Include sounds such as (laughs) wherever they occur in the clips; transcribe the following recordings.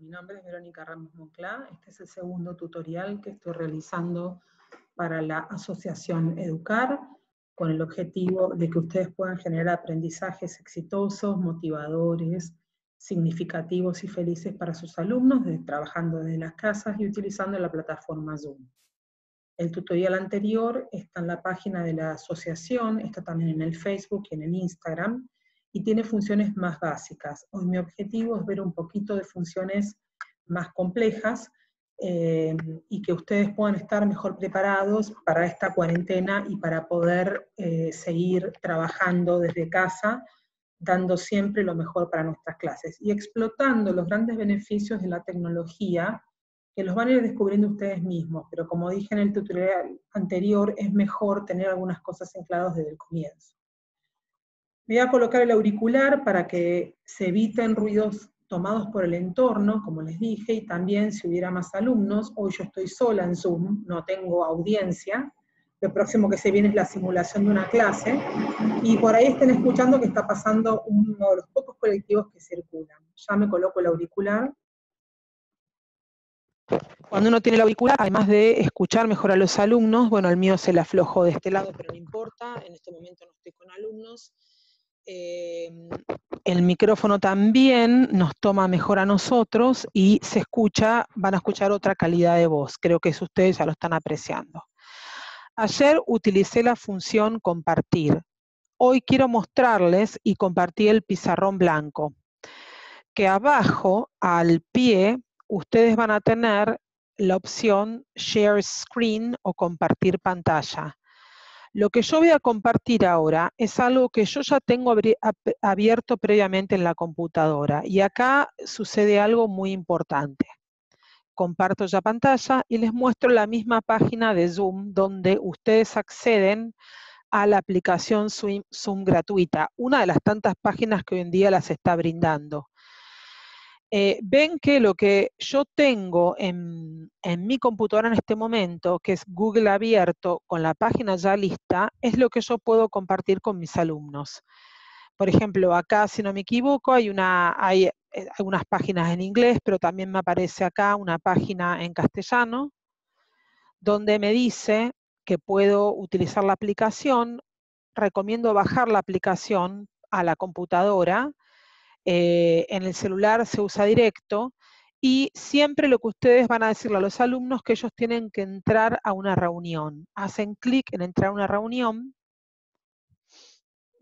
Mi nombre es Verónica Ramos Monclá. Este es el segundo tutorial que estoy realizando para la Asociación Educar, con el objetivo de que ustedes puedan generar aprendizajes exitosos, motivadores, significativos y felices para sus alumnos, trabajando desde las casas y utilizando la plataforma Zoom. El tutorial anterior está en la página de la asociación, está también en el Facebook y en el Instagram, y tiene funciones más básicas. Hoy mi objetivo es ver un poquito de funciones más complejas eh, y que ustedes puedan estar mejor preparados para esta cuarentena y para poder eh, seguir trabajando desde casa, dando siempre lo mejor para nuestras clases y explotando los grandes beneficios de la tecnología que los van a ir descubriendo ustedes mismos, pero como dije en el tutorial anterior, es mejor tener algunas cosas en desde el comienzo. Voy a colocar el auricular para que se eviten ruidos tomados por el entorno, como les dije, y también si hubiera más alumnos, hoy yo estoy sola en Zoom, no tengo audiencia, lo próximo que se viene es la simulación de una clase, y por ahí estén escuchando que está pasando uno de los pocos colectivos que circulan. Ya me coloco el auricular. Cuando uno tiene el auricular, además de escuchar mejor a los alumnos, bueno, el mío se le aflojó de este lado, pero no importa, en este momento no estoy con alumnos, Em, el micrófono también nos toma mejor a nosotros y se escucha, van a escuchar otra calidad de voz. Creo que eso ustedes ya lo están apreciando. Ayer utilicé la función compartir. Hoy quiero mostrarles y compartir el pizarrón blanco, que abajo, al pie, ustedes van a tener la opción Share Screen o compartir pantalla. Lo que yo voy a compartir ahora es algo que yo ya tengo abierto previamente en la computadora y acá sucede algo muy importante. Comparto ya pantalla y les muestro la misma página de Zoom donde ustedes acceden a la aplicación Zoom, gratuita, una de las tantas páginas que hoy en día las está brindando. Eh, ven que lo que yo tengo en, mi computadora en este momento, que es Google abierto con la página ya lista, es lo que yo puedo compartir con mis alumnos. Por ejemplo, acá, si no me equivoco, hay, unas hay eh, algunas páginas en inglés, pero también me aparece acá una página en castellano, donde me dice que puedo utilizar la aplicación, recomiendo bajar la aplicación a la computadora, eh, en el celular se usa directo, y siempre lo que ustedes van a decirle a los alumnos que ellos tienen que entrar a una reunión. Hacen clic en entrar a una reunión,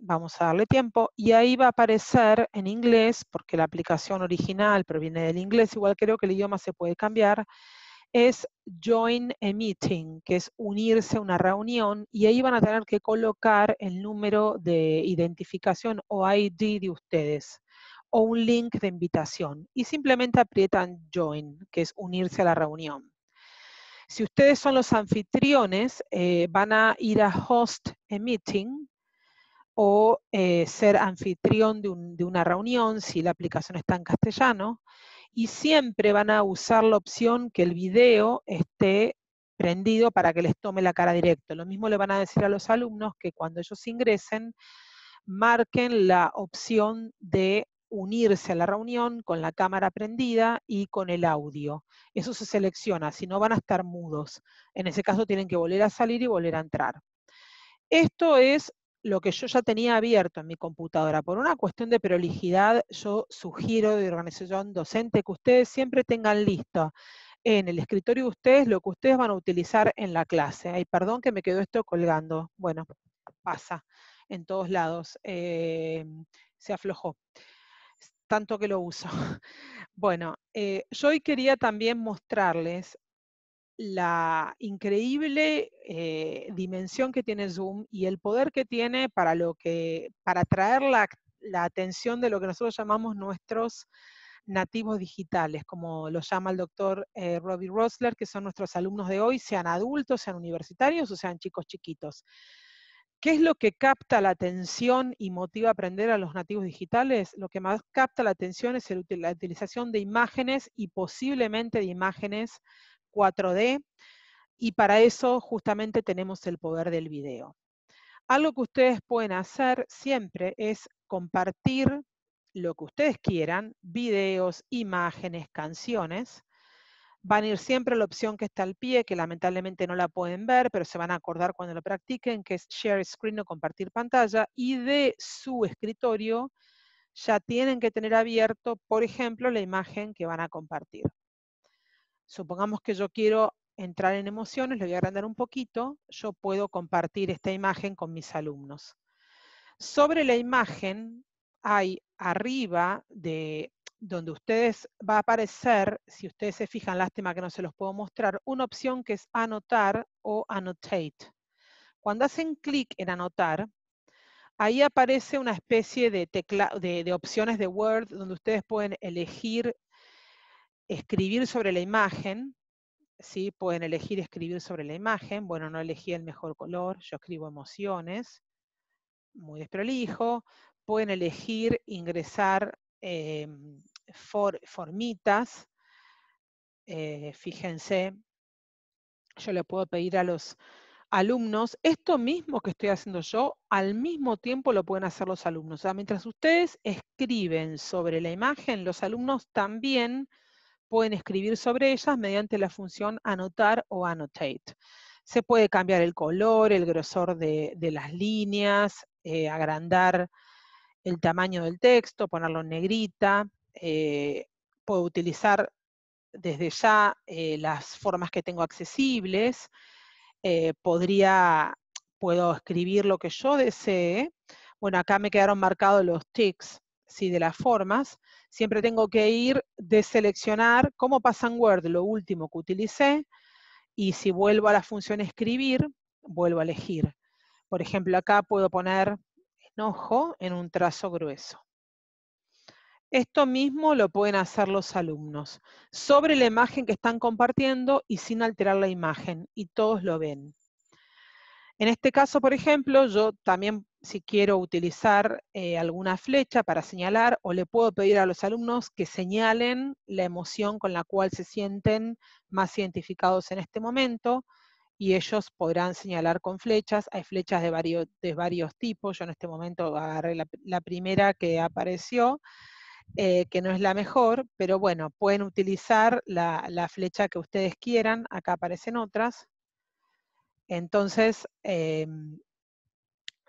vamos a darle tiempo, y ahí va a aparecer en inglés, porque la aplicación original proviene del inglés, igual creo que el idioma se puede cambiar, es join a meeting, que es unirse a una reunión, y ahí van a tener que colocar el número de identificación o ID de ustedes o un link de invitación y simplemente aprietan Join, que es unirse a la reunión. Si ustedes son los anfitriones, eh, van a ir a Host a Meeting o eh, ser anfitrión de, una reunión si la aplicación está en castellano y siempre van a usar la opción que el video esté prendido para que les tome la cara directo. Lo mismo le van a decir a los alumnos que cuando ellos ingresen, marquen la opción de unirse a la reunión con la cámara prendida y con el audio. Eso se selecciona, si no van a estar mudos. En ese caso tienen que volver a salir y volver a entrar. Esto es lo que yo ya tenía abierto en mi computadora. Por una cuestión de prolijidad, yo sugiero de organización docente que ustedes siempre tengan listo en el escritorio de ustedes lo que ustedes van a utilizar en la clase. Ay, perdón que me quedó esto colgando. Bueno, pasa en todos lados. Eh, se aflojó tanto que lo uso. (laughs) Bueno, eh, yo hoy quería también mostrarles la increíble eh, dimensión que tiene Zoom y el poder que tiene para, lo que, para atraer la, atención de lo que nosotros llamamos nuestros nativos digitales, como lo llama el doctor eh, Robbie Rosler, que son nuestros alumnos de hoy, sean adultos, sean universitarios o sean chicos chiquitos. ¿Qué es lo que capta la atención y motiva a aprender a los nativos digitales? Lo que más capta la atención es la utilización de imágenes y posiblemente de imágenes 4D, y para eso justamente tenemos el poder del video. Algo que ustedes pueden hacer siempre es compartir lo que ustedes quieran, videos, imágenes, canciones, Van a ir siempre a la opción que está al pie, que lamentablemente no la pueden ver, pero se van a acordar cuando lo practiquen, que es share screen o compartir pantalla, y de su escritorio ya tienen que tener abierto, por ejemplo, la imagen que van a compartir. Supongamos que yo quiero entrar en emociones, le voy a agrandar un poquito, yo puedo compartir esta imagen con mis alumnos. Sobre la imagen hay arriba de donde ustedes va a aparecer, si ustedes se fijan, lástima que no se los puedo mostrar, una opción que es anotar o annotate. Cuando hacen clic en anotar, ahí aparece una especie de, de, opciones de Word donde ustedes pueden elegir escribir sobre la imagen, Pueden elegir escribir sobre la imagen. Bueno, no elegí el mejor color, yo escribo emociones, muy desprolijo. Pueden elegir ingresar em, formitas. Eh, fíjense, yo le puedo pedir a los alumnos, esto mismo que estoy haciendo yo, al mismo tiempo lo pueden hacer los alumnos. O sea, mientras ustedes escriben sobre la imagen, los alumnos también pueden escribir sobre ellas mediante la función anotar o annotate. Se puede cambiar el color, el grosor de, las líneas, eh, agrandar el tamaño del texto, ponerlo en negrita, eh, puedo utilizar desde ya eh, las formas que tengo accesibles, eh, podría, puedo escribir lo que yo desee. Bueno, acá me quedaron marcados los ticks de las formas. Siempre tengo que ir de seleccionar cómo pasa en Word, lo último que utilicé, y si vuelvo a la función escribir, vuelvo a elegir. Por ejemplo, acá puedo poner enojo en un trazo grueso. Esto mismo lo pueden hacer los alumnos, sobre la imagen que están compartiendo y sin alterar la imagen, y todos lo ven. En este caso, por ejemplo, yo también si quiero utilizar eh, alguna flecha para señalar, o le puedo pedir a los alumnos que señalen la emoción con la cual se sienten más identificados en este momento, y ellos podrán señalar con flechas. Hay flechas de varios, tipos, yo en este momento agarré la primera que apareció, eh, que no es la mejor, pero bueno, pueden utilizar la, flecha que ustedes quieran, acá aparecen otras. Entonces, em,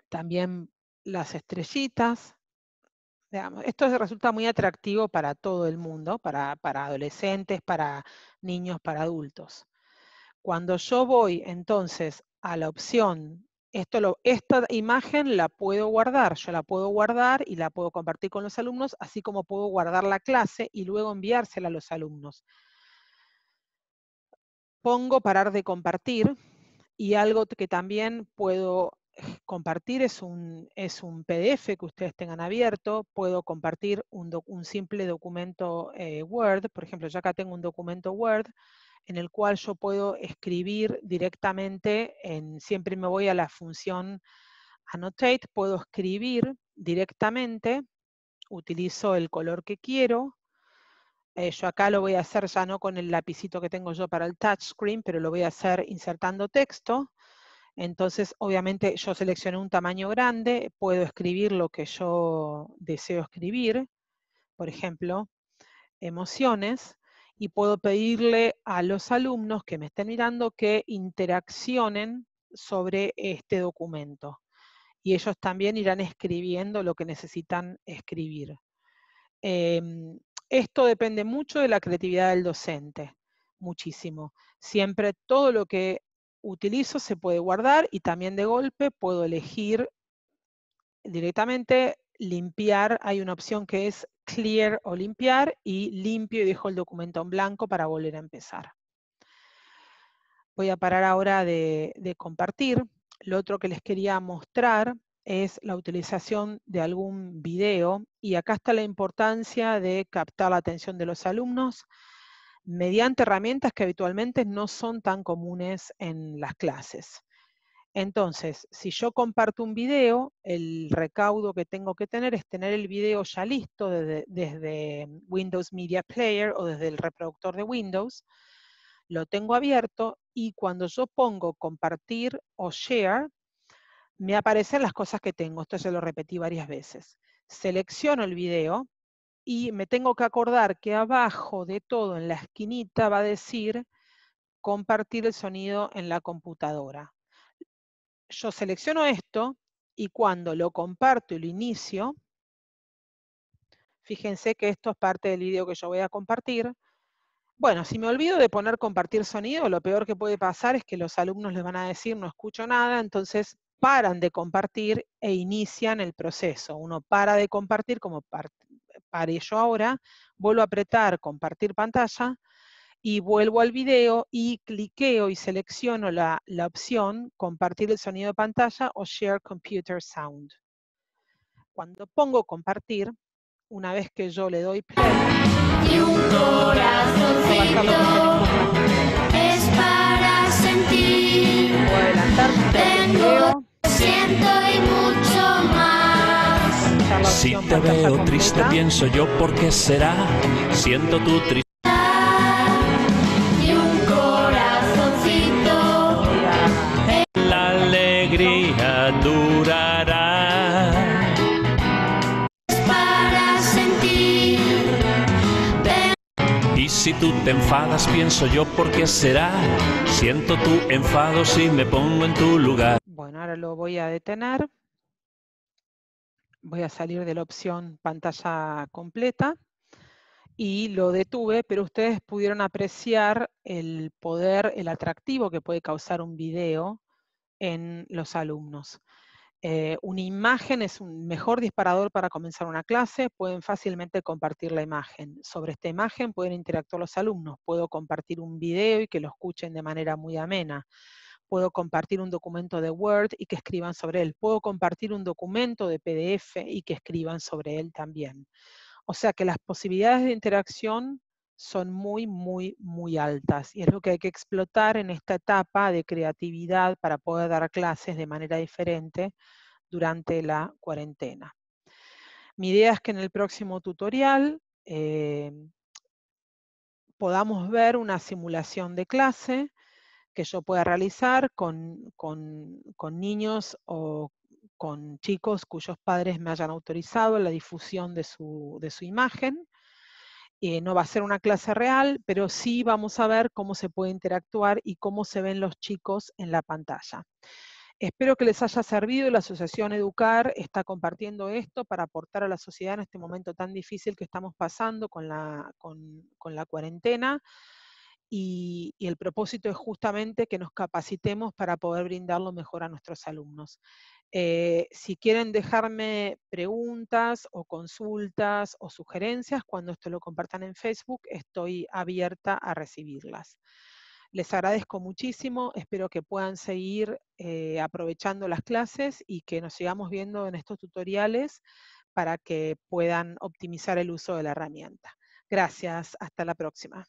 también las estrellitas. esto resulta muy atractivo para todo el mundo, para adolescentes, para niños, para adultos. Cuando yo voy entonces a la opción esto esta imagen la puedo guardar, yo la puedo guardar y la puedo compartir con los alumnos, así como puedo guardar la clase y luego enviársela a los alumnos. Pongo parar de compartir y algo que también puedo eh, compartir es un, PDF que ustedes tengan abierto, puedo compartir un, simple documento eh, Word, por ejemplo, yo acá tengo un documento Word, en el cual yo puedo escribir directamente, en, siempre me voy a la función annotate, puedo escribir directamente, utilizo el color que quiero, eh, yo acá lo voy a hacer ya no con el lapicito que tengo yo para el touchscreen, pero lo voy a hacer insertando texto, entonces obviamente yo seleccioné un tamaño grande, puedo escribir lo que yo deseo escribir, por ejemplo, emociones, y puedo pedirle a los alumnos que me estén mirando que interaccionen sobre este documento. Y ellos también irán escribiendo lo que necesitan escribir. Em, esto depende mucho de la creatividad del docente, muchísimo. Siempre todo lo que utilizo se puede guardar y también de golpe puedo elegir directamente limpiar. Hay una opción que es clear o limpiar y limpio y dejo el documento en blanco para volver a empezar. Voy a parar ahora de, compartir. Lo otro que les quería mostrar es la utilización de algún video y acá está la importancia de captar la atención de los alumnos mediante herramientas que habitualmente no son tan comunes en las clases. Entonces, si yo comparto un video, el recaudo que tengo que tener es tener el video ya listo desde, Windows Media Player o desde el reproductor de Windows. Lo tengo abierto y cuando yo pongo compartir o share, me aparecen las cosas que tengo. Esto se lo repetí varias veces. Selecciono el video y me tengo que acordar que abajo de todo, en la esquinita, va a decir compartir el sonido en la computadora yo selecciono esto y cuando lo comparto y lo inicio, fíjense que esto es parte del video que yo voy a compartir. Bueno, si me olvido de poner compartir sonido, lo peor que puede pasar es que los alumnos les van a decir no escucho nada, entonces paran de compartir e inician el proceso. Uno para de compartir como paré yo ahora, vuelvo a apretar compartir pantalla, y vuelvo al video y cliqueo y selecciono la, opción compartir el sonido de pantalla o share computer sound. Cuando pongo compartir, una vez que yo le doy play, y un corazoncito es para sentir. tengo, siento y mucho más. Si te veo triste, pienso yo por qué será. Siento tu tristeza. si tú te enfadas, pienso yo por qué será. Siento tu enfado si me pongo en tu lugar. Bueno, ahora lo voy a detener. Voy a salir de la opción pantalla completa y lo detuve, pero ustedes pudieron apreciar el poder, el atractivo que puede causar un video en los alumnos. Eh, una imagen es un mejor disparador para comenzar una clase, pueden fácilmente compartir la imagen. Sobre esta imagen pueden interactuar los alumnos, puedo compartir un video y que lo escuchen de manera muy amena, puedo compartir un documento de Word y que escriban sobre él, puedo compartir un documento de PDF y que escriban sobre él también. O sea que las posibilidades de interacción son muy, muy, muy altas. Y es lo que hay que explotar en esta etapa de creatividad para poder dar clases de manera diferente durante la cuarentena. Mi idea es que en el próximo tutorial eh, podamos ver una simulación de clase que yo pueda realizar con, niños o con chicos cuyos padres me hayan autorizado la difusión de su imagen eh, no va a ser una clase real, pero sí vamos a ver cómo se puede interactuar y cómo se ven los chicos en la pantalla. Espero que les haya servido. La Asociación Educar está compartiendo esto para aportar a la sociedad en este momento tan difícil que estamos pasando con la, cuarentena. Y, y, el propósito es justamente que nos capacitemos para poder brindarlo mejor a nuestros alumnos. Eh, si quieren dejarme preguntas o consultas o sugerencias, cuando esto lo compartan en Facebook, estoy abierta a recibirlas. Les agradezco muchísimo, espero que puedan seguir eh, aprovechando las clases y que nos sigamos viendo en estos tutoriales para que puedan optimizar el uso de la herramienta. Gracias, hasta la próxima.